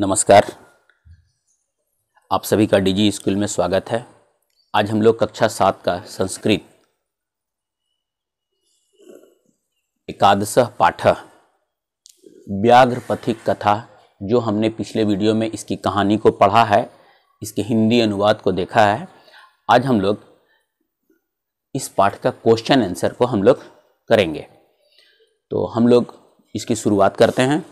नमस्कार आप सभी का डीजी स्कूल में स्वागत है आज हम लोग कक्षा सात का संस्कृत एकादश पाठ व्याघ्र पथिक कथा जो हमने पिछले वीडियो में इसकी कहानी को पढ़ा है इसके हिंदी अनुवाद को देखा है आज हम लोग इस पाठ का क्वेश्चन आंसर को हम लोग करेंगे तो हम लोग इसकी शुरुआत करते हैं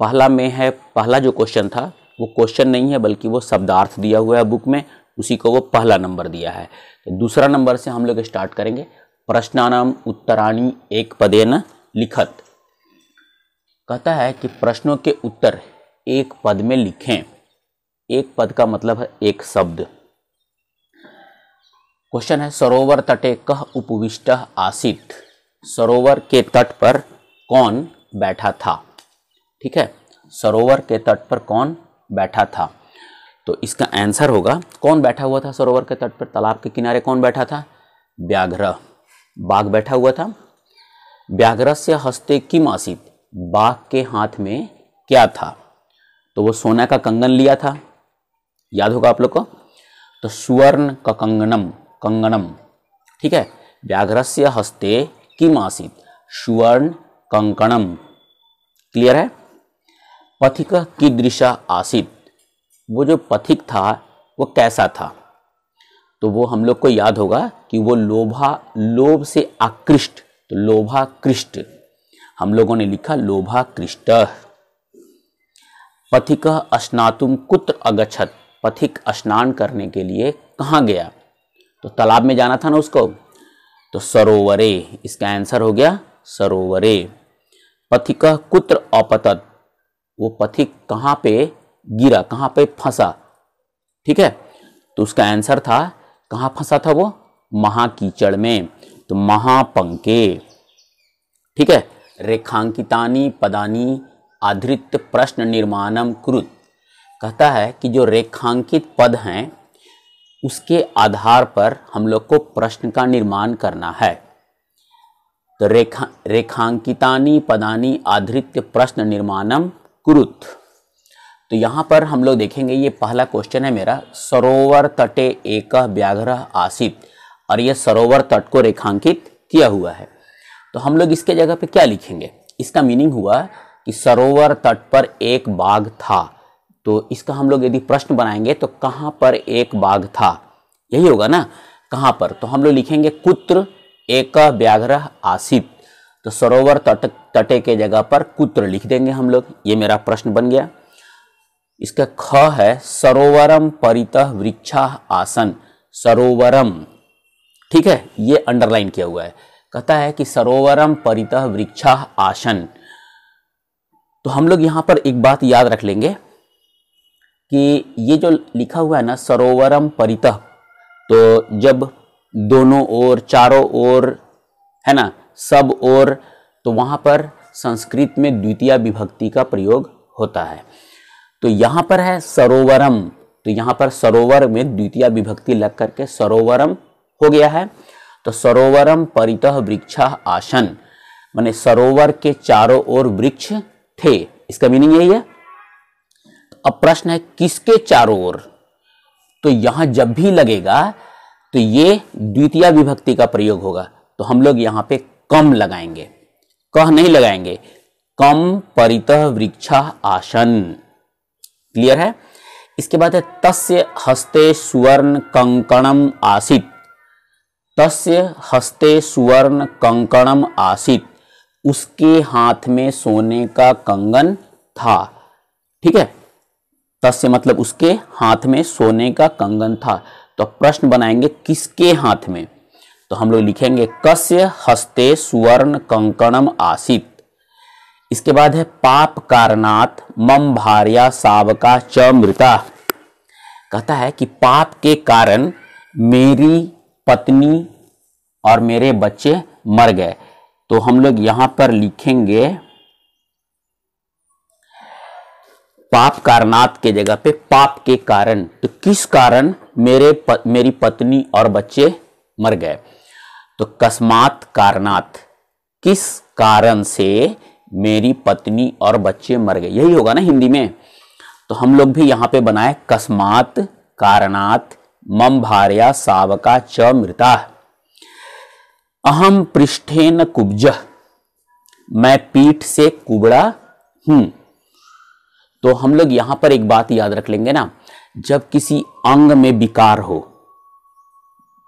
पहला में है पहला जो क्वेश्चन था वो क्वेश्चन नहीं है बल्कि वो शब्दार्थ दिया हुआ है बुक में उसी को वो पहला नंबर दिया है तो दूसरा नंबर से हम लोग स्टार्ट करेंगे प्रश्नानाम उत्तराणी एक पदे न लिखत कहता है कि प्रश्नों के उत्तर एक पद में लिखें एक पद का मतलब है एक शब्द क्वेश्चन है सरोवर तटे कह उपविष्ट आसित सरोवर के तट पर कौन बैठा था ठीक है सरोवर के तट पर कौन बैठा था तो इसका आंसर होगा कौन बैठा हुआ था सरोवर के तट पर तालाब के किनारे कौन बैठा था व्याघ्र बाघ बैठा हुआ था व्याघ्र से हस्ते की मासित बाघ के हाथ में क्या था तो वो सोना का कंगन लिया था याद होगा आप लोग को तो सुवर्ण का कंगनम कंगनम ठीक है व्याघ्रस्य हस्ते किम आसित सुवर्ण कंकणम क्लियर है पथिक की दृशा आसित वो जो पथिक था वो कैसा था तो वो हम लोग को याद होगा कि वो लोभा लोभ से आकृष्ट तो लोभा कृष्ट हम लोगों ने लिखा लोभा कृष्ट पथिक स्नातुम कुत्र अगछत पथिक स्नान करने के लिए कहाँ गया तो तालाब में जाना था ना उसको तो सरोवरे इसका आंसर हो गया सरोवरे पथिक कुत्र अपतत वो पथिक कहाँ पे गिरा कहाँ पे फंसा ठीक है तो उसका आंसर था कहाँ फंसा था वो महाकीचड़ में तो महापंके ठीक है रेखांकितानी पदानी आधृत प्रश्न निर्माणम कृत कहता है कि जो रेखांकित पद हैं उसके आधार पर हम लोग को प्रश्न का निर्माण करना है तो रेखा रेखांकितानी पदानी आधृत्य प्रश्न निर्माणम कुरुत तो यहाँ पर हम लोग देखेंगे ये पहला क्वेश्चन है मेरा सरोवर तटे एक व्याघ्र आसित और यह सरोवर तट को रेखांकित किया हुआ है तो हम लोग इसके जगह पे क्या लिखेंगे इसका मीनिंग हुआ कि सरोवर तट पर एक बाघ था तो इसका हम लोग यदि प्रश्न बनाएंगे तो कहाँ पर एक बाघ था यही होगा ना कहाँ पर तो हम लोग लिखेंगे कुत्र एक व्याघ्र आसित तो सरोवर तट तटे के जगह पर कुत्र लिख देंगे हम लोग ये मेरा प्रश्न बन गया इसका ख है सरोवरम परितः वृक्षा आसन सरोवरम ठीक है ये अंडरलाइन किया हुआ है कहता है कि सरोवरम परितः वृक्षा आसन तो हम लोग यहां पर एक बात याद रख लेंगे कि ये जो लिखा हुआ है ना सरोवरम परितः तो जब दोनों ओर चारों ओर है ना सब और तो वहाँ पर संस्कृत में द्वितीय विभक्ति का प्रयोग होता है तो यहाँ पर है सरोवरम तो यहाँ पर सरोवर में द्वितीय विभक्ति लग करके सरोवरम हो गया है तो सरोवरम परितः वृक्ष आसन माने सरोवर के चारों ओर वृक्ष थे इसका मीनिंग यही है अब प्रश्न है किसके चारों ओर तो यहां जब भी लगेगा तो ये द्वितीय विभक्ति का प्रयोग होगा तो हम लोग यहाँ पे कम लगाएंगे कह नहीं लगाएंगे कम परित वृक्षा आसन क्लियर है इसके बाद है तस्य हस्ते सुवर्ण कंकणम आसित तस्य हस्ते सुवर्ण कंकणम आसित उसके हाथ में सोने का कंगन था ठीक है तस्य मतलब उसके हाथ में सोने का कंगन था तो प्रश्न बनाएंगे किसके हाथ में तो हम लोग लिखेंगे कस्य हस्ते सुवर्ण कंकणम आसित इसके बाद है पाप कारणात मम भार्या सावका च मृता कहता है कि पाप के कारण मेरी पत्नी और मेरे बच्चे मर गए तो हम लोग यहां पर लिखेंगे पाप कारनाथ के जगह पे पाप के कारण तो किस कारण मेरे प, मेरी पत्नी और बच्चे मर गए तो कस्मात कारणात किस कारण से मेरी पत्नी और बच्चे मर गए यही होगा ना हिंदी में तो हम लोग भी यहाँ पे बनाए कस्मात कारणात मम भार्या सावका च मृता अहम पृष्ठे न कुब्ज मैं पीठ से कुबड़ा हूं तो हम लोग यहां पर एक बात याद रख लेंगे ना जब किसी अंग में विकार हो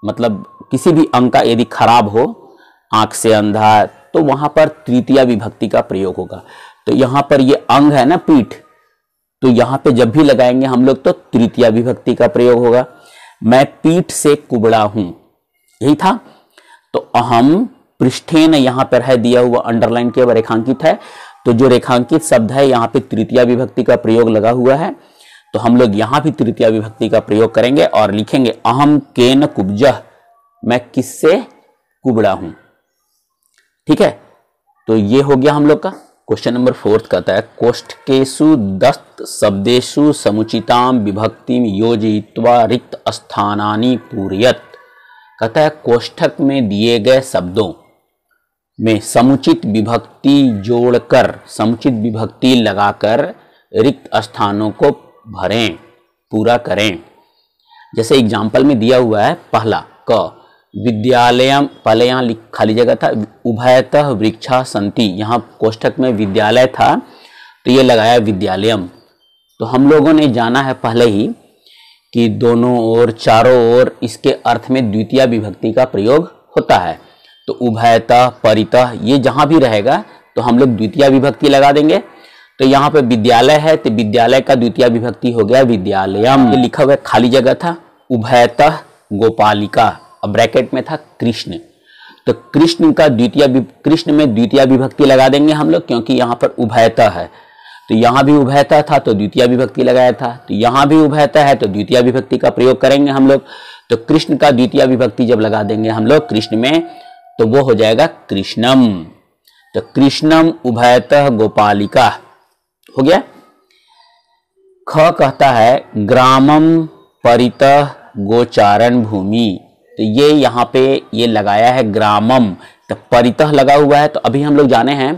मतलब किसी भी अंग का यदि खराब हो आंख से अंधा तो वहां पर तृतीया विभक्ति का प्रयोग होगा तो यहाँ पर ये अंग है ना पीठ तो यहाँ पे जब भी लगाएंगे हम लोग तो तृतीया विभक्ति का प्रयोग होगा मैं पीठ से कुबड़ा हूं यही था तो अहम पृष्ठेन यहां पर है दिया हुआ अंडरलाइन किया रेखांकित है तो जो रेखांकित शब्द है यहाँ पे तृतीया विभक्ति का प्रयोग लगा हुआ है तो हम लोग यहाँ भी तृतीया विभक्ति का प्रयोग करेंगे और लिखेंगे अहम केन कुब्जह मैं किससे कुबड़ा हूं ठीक है तो ये हो गया हम लोग का क्वेश्चन नंबर फोर्थ कहता है कोष्ठकेशु दस्त शब्देशु समुचिताम विभक्तिम योजित्वा रिक्त स्थानी पूरीयत कहता है कोष्ठक में दिए गए शब्दों में समुचित विभक्ति जोड़कर समुचित विभक्ति लगाकर रिक्त स्थानों को भरें पूरा करें जैसे एग्जाम्पल में दिया हुआ है पहला क विद्यालय पहले यहाँ खाली जगह था उभयतः वृक्षा संति यहाँ कोष्ठक में विद्यालय था तो ये लगाया विद्यालयम तो हम लोगों ने जाना है पहले ही कि दोनों ओर चारों ओर इसके अर्थ में द्वितीय विभक्ति का प्रयोग होता है तो उभयतः परितः ये जहाँ भी रहेगा तो हम लोग द्वितीय विभक्ति लगा देंगे तो यहाँ पे विद्यालय है तो विद्यालय का द्वितीय विभक्ति हो गया विद्यालयम ये लिखा हुआ खाली जगह था उभयतः गोपालिका ब्रैकेट में था कृष्ण तो कृष्ण का द्वितीय कृष्ण में द्वितीय विभक्ति लगा देंगे हम लोग क्योंकि यहाँ पर उभयता है तो यहाँ भी उभयता था तो द्वितीय विभक्ति लगाया था तो यहाँ भी उभयता है तो द्वितीय विभक्ति का प्रयोग करेंगे हम लोग तो कृष्ण का द्वितीय विभक्ति जब लगा देंगे हम लोग कृष्ण में तो वो हो जाएगा कृष्णम तो कृष्णम उभयतः गोपालिका हो गया ख कहता है ग्रामम परित गोचारण भूमि तो ये यहाँ पे ये लगाया है ग्रामम तो परितह लगा हुआ है तो अभी हम लोग जाने हैं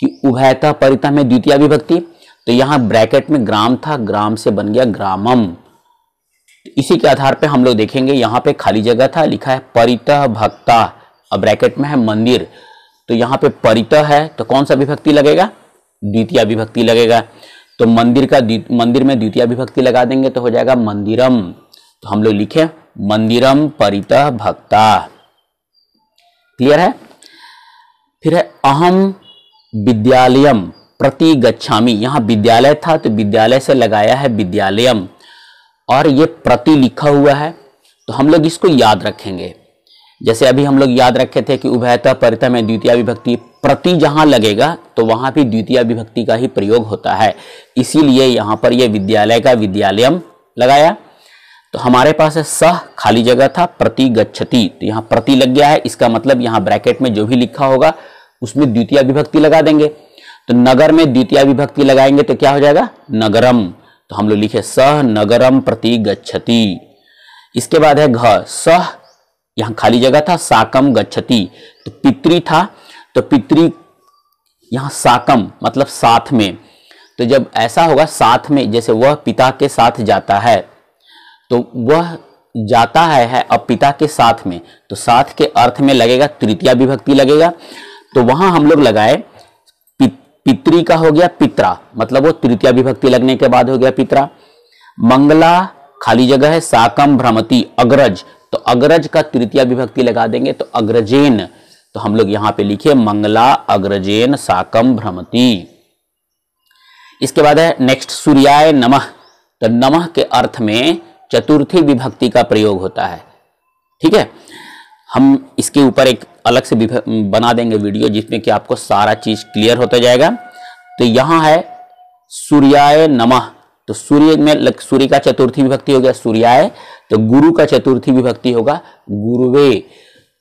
कि उभयतः परितह में द्वितीय विभक्ति तो यहाँ ब्रैकेट में ग्राम था ग्राम से बन गया ग्रामम तो इसी के आधार पे हम लोग देखेंगे यहाँ पे खाली जगह था लिखा है परितह भक्ता और ब्रैकेट में है मंदिर तो यहाँ पे परितह है तो कौन सा विभक्ति लगेगा द्वितीय विभक्ति लगेगा तो मंदिर का मंदिर में द्वितीय विभक्ति लगा देंगे तो हो जाएगा मंदिरम तो हम लोग लिखे मंदिरम परितः भक्ता क्लियर है फिर है अहम विद्यालयम प्रति गच्छामी यहाँ विद्यालय था तो विद्यालय से लगाया है विद्यालयम और ये प्रति लिखा हुआ है तो हम लोग इसको याद रखेंगे जैसे अभी हम लोग याद रखे थे कि उभयता परिता में द्वितीय विभक्ति प्रति जहाँ लगेगा तो वहां भी द्वितीय विभक्ति का ही प्रयोग होता है इसीलिए यहाँ पर यह विद्यालय का विद्यालयम लगाया तो हमारे पास है सह खाली जगह था प्रति गच्छती तो यहाँ प्रति लग गया है इसका मतलब यहाँ ब्रैकेट में जो भी लिखा होगा उसमें द्वितीय विभक्ति लगा देंगे तो नगर में द्वितीय विभक्ति लगाएंगे तो क्या हो जाएगा नगरम तो हम लोग लिखे सह नगरम प्रति गच्छति इसके बाद है घ सह यहाँ खाली जगह था साकम गच्छति तो पितरी था तो पितरी यहाँ साकम मतलब साथ में तो जब ऐसा होगा साथ में जैसे वह पिता के साथ जाता है तो वह जाता है, है अब पिता के साथ में तो साथ के अर्थ में लगेगा तृतीय विभक्ति लगेगा तो वहां हम लोग लगाए पित्री का हो गया पित्रा मतलब वो तृतीय विभक्ति लगने के बाद हो गया पितरा मंगला खाली जगह है साकम भ्रमति अग्रज तो अग्रज का तृतीय विभक्ति लगा देंगे तो अग्रजेन तो हम लोग यहां पे लिखे मंगला अग्रजेन साकम भ्रमति इसके बाद है नेक्स्ट सूर्याय नमः तो नमः के अर्थ में चतुर्थी विभक्ति का प्रयोग होता है ठीक है हम इसके ऊपर एक अलग से बना देंगे वीडियो जिसमें कि आपको सारा चीज क्लियर होता जाएगा तो यहाँ है सूर्याय नमः तो सूर्य में सूर्य का चतुर्थी विभक्ति हो गया सूर्याय तो गुरु का चतुर्थी विभक्ति होगा गुरुवे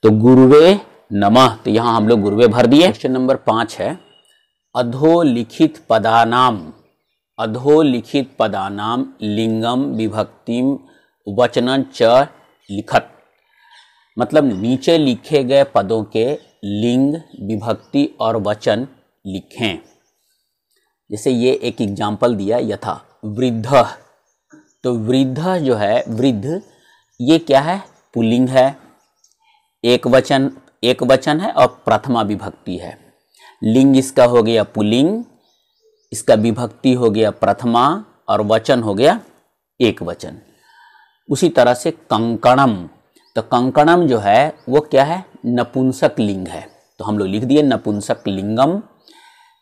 तो गुरुवे नमः तो यहाँ हम लोग गुरुवे भर दिए क्वेश्चन नंबर पांच है अधोलिखित पदानाम अधोलिखित पदानाम लिंगम विभक्तिम वचन च लिखत मतलब नीचे लिखे गए पदों के लिंग विभक्ति और वचन लिखें जैसे ये एक एग्जाम्पल दिया यथा वृद्ध तो वृद्ध जो है वृद्ध ये क्या है पुलिंग है एक वचन एक वचन है और प्रथमा विभक्ति है लिंग इसका हो गया पुलिंग इसका विभक्ति हो गया प्रथमा और वचन हो गया एक वचन उसी तरह से कंकणम तो कंकणम जो है वो क्या है नपुंसक लिंग है तो हम लोग लिख दिए नपुंसक लिंगम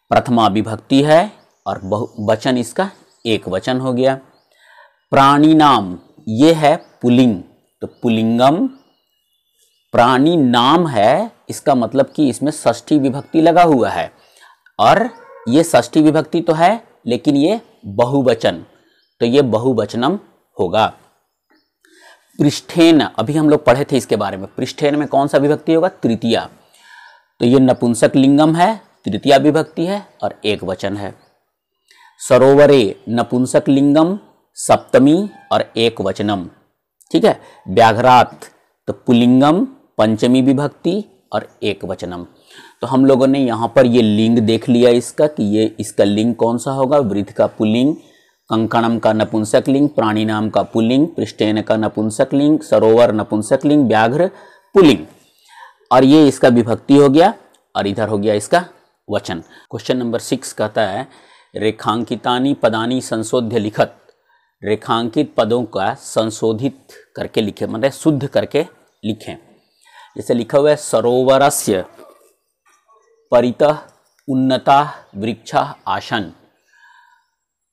प्रथमा विभक्ति है और वचन इसका एक वचन हो गया प्राणी नाम ये है पुलिंग तो पुलिंगम प्राणी नाम है इसका मतलब कि इसमें षष्ठी विभक्ति लगा हुआ है और ये षष्ठी विभक्ति तो है लेकिन ये बहुवचन तो ये बहुवचनम होगा पृष्ठेन अभी हम लोग पढ़े थे इसके बारे में पृष्ठेन में कौन सा विभक्ति होगा तृतीया तो ये नपुंसक लिंगम है तृतीया विभक्ति है और एक वचन है सरोवरे नपुंसक लिंगम सप्तमी और एक वचनम ठीक है व्याघ्रात तो पुलिंगम पंचमी विभक्ति और एक वचनम तो हम लोगों ने यहाँ पर ये लिंग देख लिया इसका कि ये इसका लिंग कौन सा होगा वृद्ध का पुलिंग कंकणम का नपुंसक लिंग प्राणी नाम का पुलिंग पृष्ठेन का नपुंसक लिंग सरोवर नपुंसक लिंग व्याघ्र पुलिंग और ये इसका विभक्ति हो गया और इधर हो गया इसका वचन क्वेश्चन नंबर सिक्स कहता है रेखांकितानी पदानी संशोध्य लिखत रेखांकित पदों का संशोधित करके लिखे मतलब शुद्ध करके लिखें जैसे लिखा हुआ है सरोवरस्य परित उन्नता वृक्षा आसन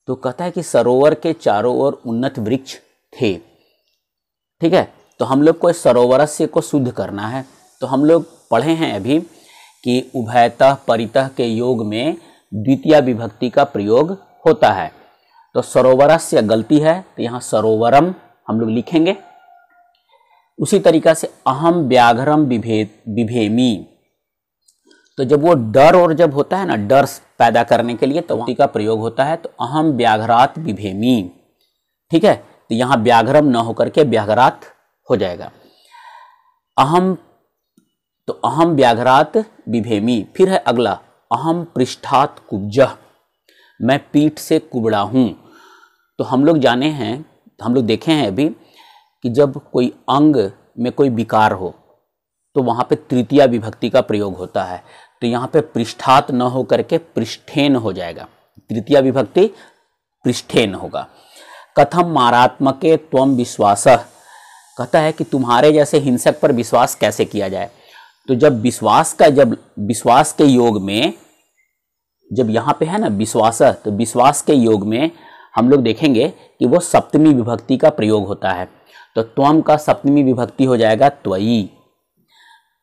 तो कहता है कि सरोवर के चारों ओर उन्नत वृक्ष थे ठीक है तो हम लोग को इस सरोवरस्य को शुद्ध करना है तो हम लोग पढ़े हैं अभी कि उभयतः परितः के योग में द्वितीय विभक्ति का प्रयोग होता है तो सरोवरस्य गलती है तो यहाँ सरोवरम हम लोग लिखेंगे उसी तरीका से अहम व्याघ्रम विभे विभेमी तो जब वो डर और जब होता है ना डर पैदा करने के लिए तो उसी का प्रयोग होता है तो अहम व्याघरात विभेमी ठीक है तो यहाँ व्याघ्रम न होकर के व्याघरात हो जाएगा अहम तो अहम व्याघरात विभेमी फिर है अगला अहम पृष्ठात कुब्ज मैं पीठ से कुबड़ा हूँ तो हम लोग जाने हैं हम लोग देखे हैं अभी कि जब कोई अंग में कोई विकार हो तो वहाँ पे तृतीय विभक्ति का प्रयोग होता है तो यहाँ पे पृष्ठात न हो करके पृष्ठेन हो जाएगा तृतीय विभक्ति पृष्ठेन होगा कथम मारात्मके त्वम विश्वास कहता है कि तुम्हारे जैसे हिंसक पर विश्वास कैसे किया जाए तो जब विश्वास का जब विश्वास के योग में जब यहाँ पे है ना विश्वास तो विश्वास के योग में हम लोग देखेंगे कि वो सप्तमी विभक्ति का प्रयोग होता है तो त्वम का सप्तमी विभक्ति हो जाएगा त्वयी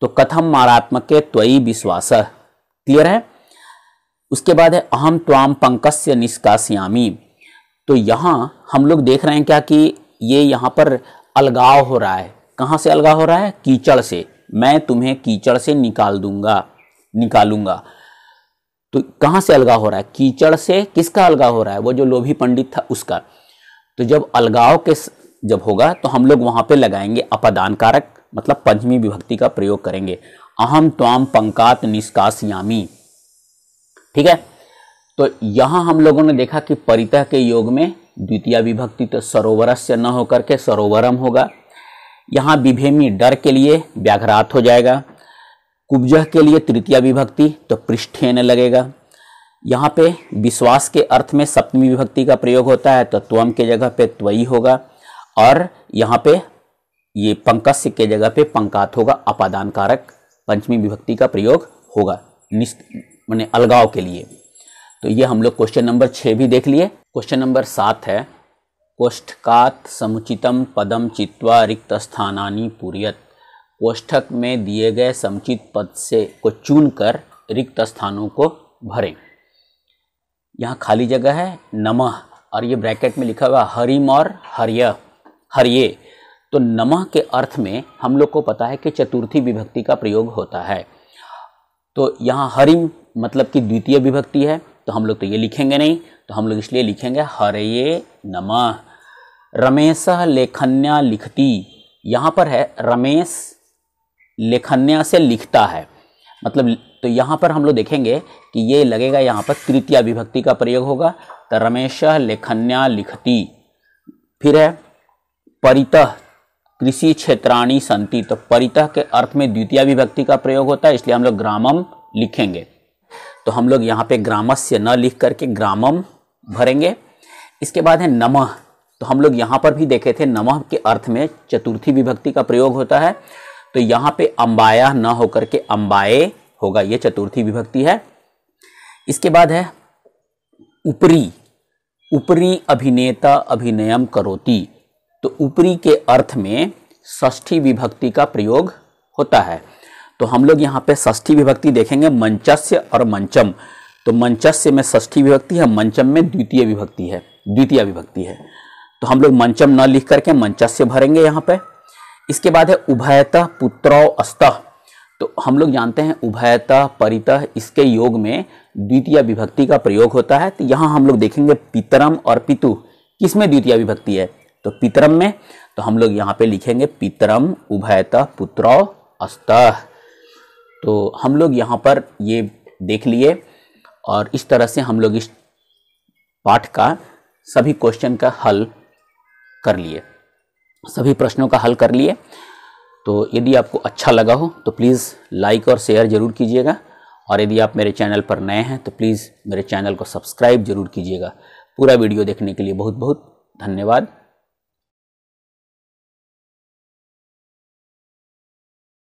तो कथम मारात्मक त्वी विश्वास क्लियर है उसके बाद है अहम त्वाम पंकस्य निष्कासयामी तो यहाँ हम लोग देख रहे हैं क्या कि ये यहाँ पर अलगाव हो रहा है कहाँ से अलगाव हो रहा है कीचड़ से मैं तुम्हें कीचड़ से निकाल दूंगा निकालूंगा तो कहाँ से अलगाव हो रहा है कीचड़ से किसका अलगाव हो रहा है वो जो लोभी पंडित था उसका तो जब अलगाव के जब होगा तो हम लोग वहाँ पर लगाएंगे अपदान कारक मतलब पंचमी विभक्ति का प्रयोग करेंगे अहम त्वाम पंकात निष्कासयामी ठीक है तो यहां हम लोगों ने देखा कि परितः के योग में द्वितीय विभक्ति तो से न होकर के सरोवरम होगा यहाँ विभेमी डर के लिए व्याघ्रात हो जाएगा कुब्जह के लिए तृतीय विभक्ति तो पृष्ठेन लगेगा यहाँ पे विश्वास के अर्थ में सप्तमी विभक्ति का प्रयोग होता है तो त्वम के जगह पे त्वई होगा और यहाँ पे ये पंकस्य के जगह पे पंकात होगा अपादान कारक पंचमी विभक्ति का प्रयोग होगा निश्च मैंने अलगाव के लिए तो ये हम लोग क्वेश्चन नंबर छः भी देख लिए क्वेश्चन नंबर सात है कोष्ठकात समुचितम पदम चित्वा रिक्त स्थानानी पूरीयत कोष्ठक में दिए गए समुचित पद से को चुन कर रिक्त स्थानों को भरें यहाँ खाली जगह है नमः और ये ब्रैकेट में लिखा हुआ हरिम और हरिय हरिये तो नमः के अर्थ में हम लोग को पता है कि चतुर्थी विभक्ति का प्रयोग होता है तो यहाँ हरिम मतलब कि द्वितीय विभक्ति है तो हम लोग तो ये लिखेंगे नहीं तो हम लोग इसलिए लिखेंगे हरये नमः रमेश लेखन्या लिखती यहाँ पर है रमेश लेखन्या से लिखता है मतलब तो यहाँ पर हम लोग देखेंगे कि ये लगेगा यहाँ पर तृतीय विभक्ति का प्रयोग होगा तो रमेश लेखन्या लिखती फिर है परितः कृषि क्षेत्राणी संति तो परितः के अर्थ में द्वितीय विभक्ति का प्रयोग होता है इसलिए हम लोग ग्रामम लिखेंगे तो हम लोग यहाँ पे ग्रामस्य न लिख करके ग्रामम भरेंगे इसके बाद है नमः तो हम लोग यहाँ पर भी देखे थे नमः के अर्थ में चतुर्थी विभक्ति का प्रयोग होता है तो यहाँ पे अम्बाया न होकर के अम्बाए होगा ये चतुर्थी विभक्ति है इसके बाद है उपरी उपरी अभिनेता अभिनयम करोती तो ऊपरी के अर्थ में ष्ठी विभक्ति का प्रयोग होता है तो हम लोग यहाँ पे ष्ठी विभक्ति देखेंगे मंचस्य और मंचम तो मंचस्य में ष्ठी विभक्ति है मंचम में द्वितीय विभक्ति है द्वितीय विभक्ति है तो हम लोग मंचम न लिख करके मंचस्य भरेंगे यहाँ पे इसके बाद है उभयतः पुत्रौ अस्त तो हम लोग जानते हैं उभयतः परितः इसके योग में द्वितीय विभक्ति का प्रयोग होता है तो यहाँ हम लोग देखेंगे पितरम और पितु किसमें द्वितीय विभक्ति है तो पितरम में तो हम लोग यहाँ पे लिखेंगे पितरम उभयतः पुत्र अस्तः तो हम लोग यहाँ पर ये देख लिए और इस तरह से हम लोग इस पाठ का सभी क्वेश्चन का हल कर लिए सभी प्रश्नों का हल कर लिए तो यदि आपको अच्छा लगा हो तो प्लीज़ लाइक और शेयर ज़रूर कीजिएगा और यदि आप मेरे चैनल पर नए हैं तो प्लीज़ मेरे चैनल को सब्सक्राइब ज़रूर कीजिएगा पूरा वीडियो देखने के लिए बहुत बहुत धन्यवाद